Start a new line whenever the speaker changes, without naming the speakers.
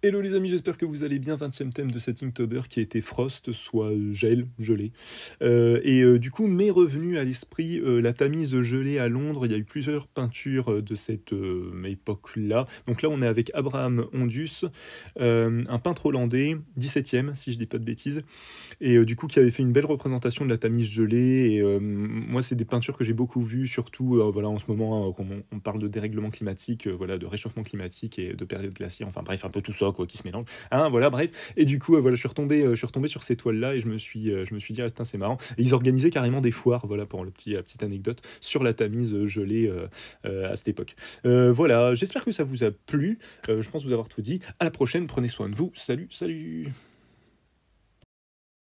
Hello les amis, j'espère que vous allez bien. 20e thème de cet Inktober qui été Frost, soit gel, gelé. Euh, et euh, du coup, m'est revenu à l'esprit euh, la Tamise gelée à Londres. Il y a eu plusieurs peintures de cette époque-là. Donc là, on est avec Abraham Ondus, un peintre hollandais, 17e, si je dis pas de bêtises, et du coup qui avait fait une belle représentation de la Tamise gelée. Et moi, c'est des peintures que j'ai beaucoup vues, surtout voilà, en ce moment, on, parle de dérèglement climatique, voilà, de réchauffement climatique et de période glaciaire, enfin bref, un peu tout ça quoi, qui se mélangent. Hein, voilà, bref. Et du coup, euh, voilà, euh, je suis retombé, sur ces toiles-là et je me suis, euh, je me suis dit, ah, c'est marrant. ils organisaient carrément des foires, voilà, pour le petit, la petite anecdote sur la Tamise gelée à cette époque. voilà, j'espère que ça vous a plu. je pense vous avoir tout dit. À la prochaine, prenez soin de vous. Salut, salut.